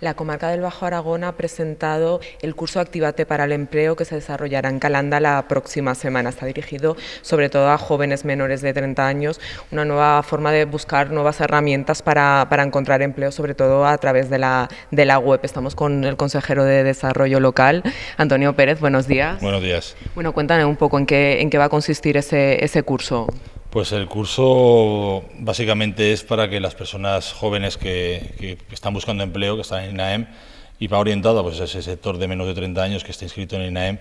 La comarca del Bajo Aragón ha presentado el curso Activate para el Empleo que se desarrollará en Calanda la próxima semana. Está dirigido sobre todo a jóvenes menores de 30 años, una nueva forma de buscar nuevas herramientas para, encontrar empleo, sobre todo a través de la, web. Estamos con el consejero de Desarrollo Local, Antonio Pérez. Buenos días. Buenos días. Bueno, cuéntame un poco en qué, en qué va a consistir ese, ese curso. Pues el curso básicamente es para que las personas jóvenes que, están buscando empleo, que están en INAEM, y va orientado pues, a ese sector de menos de 30 años que está inscrito en INAEM,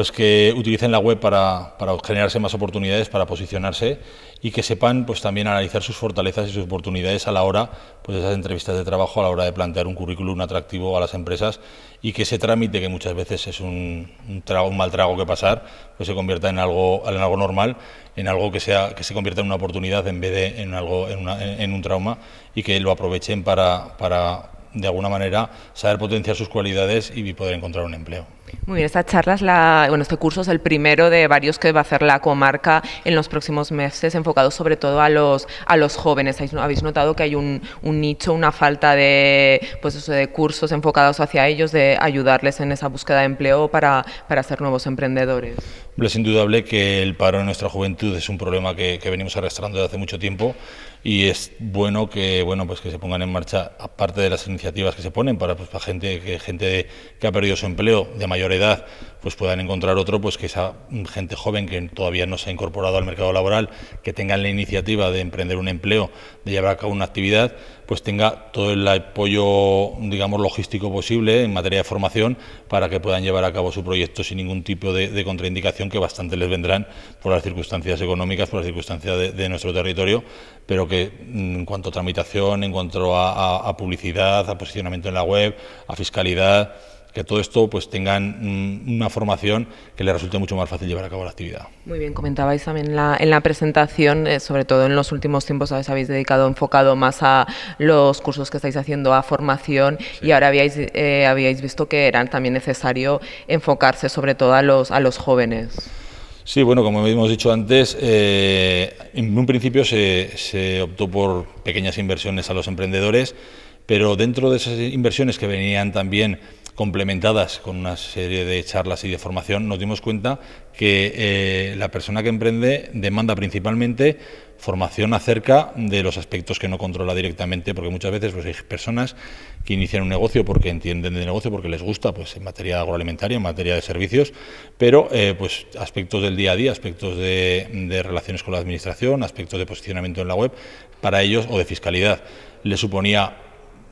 pues que utilicen la web para, para, generarse más oportunidades, para posicionarse y que sepan pues también analizar sus fortalezas y sus oportunidades a la hora pues de esas entrevistas de trabajo, a la hora de plantear un currículum atractivo a las empresas y que ese trámite que muchas veces es un, trago, mal trago que pasar, pues se convierta en algo, en algo normal, en algo que sea que se convierta en una oportunidad en vez de en algo en, en un trauma y que lo aprovechen para, para de alguna manera saber potenciar sus cualidades y poder encontrar un empleo. Muy bien, esta charla bueno, este curso es el primero de varios que va a hacer la comarca en los próximos meses, enfocados sobre todo a los, a los jóvenes. Habéis notado que hay un, un nicho, una falta de, pues de cursos enfocados hacia ellos, de ayudarles en esa búsqueda de empleo para, para ser nuevos emprendedores. Es indudable que el paro en nuestra juventud es un problema que, venimos arrastrando desde hace mucho tiempo y es bueno que bueno pues que se pongan en marcha aparte de las iniciativas que se ponen para pues para gente que gente que ha perdido su empleo de mayor edad pues puedan encontrar otro, pues que esa gente joven que todavía no se ha incorporado al mercado laboral, que tengan la iniciativa de emprender un empleo, de llevar a cabo una actividad, pues tenga todo el apoyo, digamos, logístico posible en materia de formación para que puedan llevar a cabo su proyecto sin ningún tipo de, contraindicación que bastante les vendrán por las circunstancias económicas, por las circunstancias de, nuestro territorio, pero que mm, en cuanto a tramitación, en cuanto a publicidad, a posicionamiento en la web, a fiscalidad, que todo esto pues tengan mm, una formación que les resulte mucho más fácil llevar a cabo la actividad. Muy bien, comentabais también en la, presentación, eh, sobre todo en los últimos tiempos habéis dedicado, enfocado más a los cursos que estáis haciendo a formación y ahora habíais, eh, habíais visto que era también necesario enfocarse sobre todo a los, a los jóvenes. Sí, bueno, como hemos dicho antes, eh, en un principio se, se optó por pequeñas inversiones a los emprendedores, pero dentro de esas inversiones que venían también complementadas con una serie de charlas y de formación, nos dimos cuenta que eh, la persona que emprende demanda principalmente formación acerca de los aspectos que no controla directamente, porque muchas veces pues, hay personas que inician un negocio porque entienden de negocio, porque les gusta, pues en materia agroalimentaria, en materia de servicios, pero eh, pues aspectos del día a día, aspectos de, de relaciones con la administración, aspectos de posicionamiento en la web, para ellos o de fiscalidad. Les suponía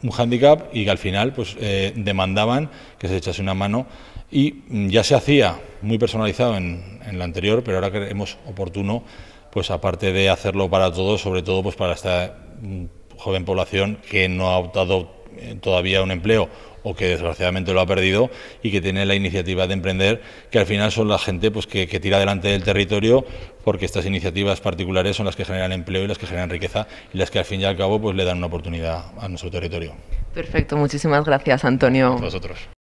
un hándicap y que al final pues, eh, demandaban que se echase una mano y mm, ya se hacía muy personalizado en, en la anterior, pero ahora creemos oportuno, pues aparte de hacerlo para todos, sobre todo pues para esta mm, joven población que no ha optado eh, todavía un empleo o que desgraciadamente lo ha perdido y que tiene la iniciativa de emprender, que al final son la gente pues, que, tira adelante del territorio porque estas iniciativas particulares son las que generan empleo y las que generan riqueza y las que al fin y al cabo pues, le dan una oportunidad a nuestro territorio. Perfecto, muchísimas gracias Antonio. nosotros